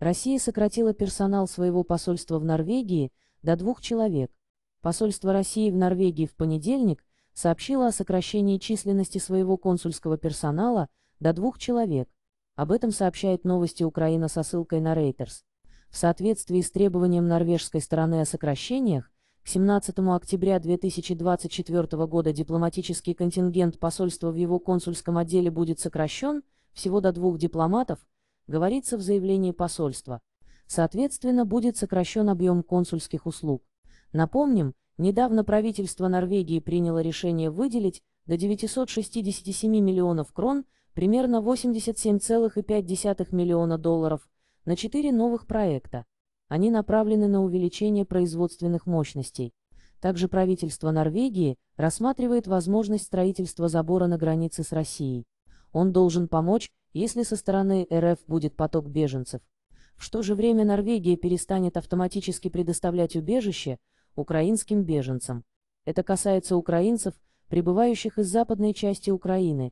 Россия сократила персонал своего посольства в Норвегии до двух человек. Посольство России в Норвегии в понедельник сообщило о сокращении численности своего консульского персонала до двух человек. Об этом сообщает новости Украина со ссылкой на Reuters. В соответствии с требованием норвежской стороны о сокращениях, к 17 октября 2024 года дипломатический контингент посольства в его консульском отделе будет сокращен всего до двух дипломатов – говорится в заявлении посольства. Соответственно, будет сокращен объем консульских услуг. Напомним, недавно правительство Норвегии приняло решение выделить до 967 миллионов крон, примерно 87,5 миллиона долларов, на четыре новых проекта. Они направлены на увеличение производственных мощностей. Также правительство Норвегии рассматривает возможность строительства забора на границе с Россией. Он должен помочь если со стороны РФ будет поток беженцев, в что же время Норвегия перестанет автоматически предоставлять убежище украинским беженцам. Это касается украинцев, прибывающих из западной части Украины,